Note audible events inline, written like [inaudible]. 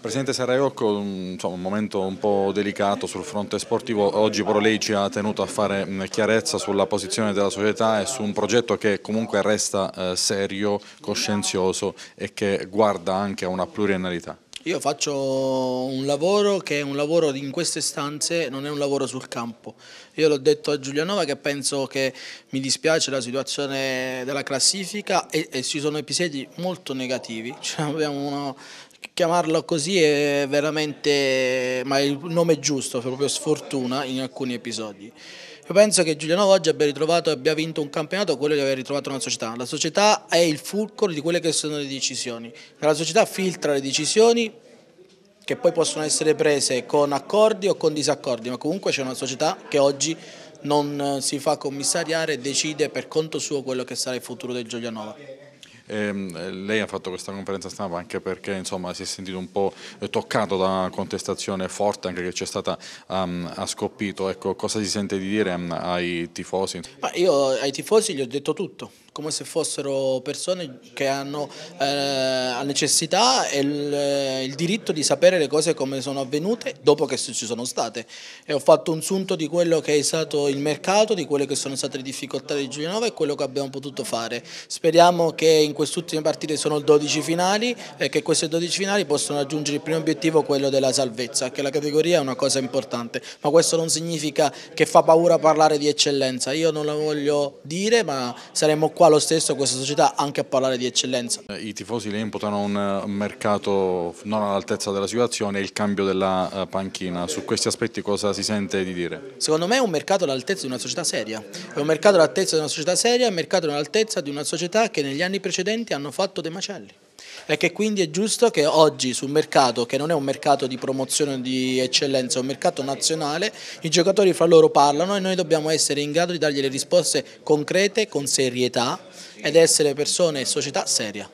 Presidente Saraiocco, un, un momento un po' delicato sul fronte sportivo, oggi però lei ci ha tenuto a fare mm, chiarezza sulla posizione della società e su un progetto che comunque resta eh, serio, coscienzioso e che guarda anche a una pluriennalità. Io faccio un lavoro che è un lavoro in queste stanze, non è un lavoro sul campo. Io l'ho detto a Giulianova che penso che mi dispiace la situazione della classifica e, e ci sono episodi molto negativi. [laughs] Cioè, abbiamo uno chiamarlo così è veramente, ma il nome è giusto, proprio sfortuna in alcuni episodi. Io penso che Giuliano oggi abbia ritrovato, e abbia vinto un campionato, quello di aver ritrovato una società. La società è il fulcro di quelle che sono le decisioni. La società filtra le decisioni che poi possono essere prese con accordi o con disaccordi, ma comunque c'è una società che oggi non si fa commissariare e decide per conto suo quello che sarà il futuro del Giulianova. Ehm, lei ha fatto questa conferenza stampa anche perché insomma, si è sentito un po' toccato da una contestazione forte anche che c'è stata um, ehm, a Scoppito. Ecco, cosa si sente di dire um, ai tifosi? Ma io ai tifosi gli ho detto tutto, come se fossero persone che hanno eh, necessità e il, eh, il, diritto di sapere le cose come sono avvenute dopo che ci sono state. E ho fatto un sunto di quello che è stato il mercato, di quelle che sono state le difficoltà di Giulianova e quello che abbiamo potuto fare. Speriamo che in quest'ultima partita sono 12 finali e che queste 12 finali possano raggiungere il primo obiettivo, quello della salvezza, che la categoria è una cosa importante, ma questo non significa che fa paura parlare di eccellenza. Io non lo voglio dire, ma saremo qua lo stesso questa società anche a parlare di eccellenza. I tifosi le imputano eh, un mercato non all'altezza della situazione e il cambio della eh, panchina, su questi aspetti cosa si sente di dire? Secondo me è un mercato all'altezza di una società seria, è un mercato all'altezza di una società seria, è un mercato all'altezza di una società che negli anni precedenti hanno fatto dei macelli e che quindi è giusto che oggi sul mercato, che non è un mercato di promozione di eccellenza, è un mercato nazionale, i giocatori fra loro parlano e noi dobbiamo essere in grado di dargli le risposte concrete, con serietà ed essere persone e società seria.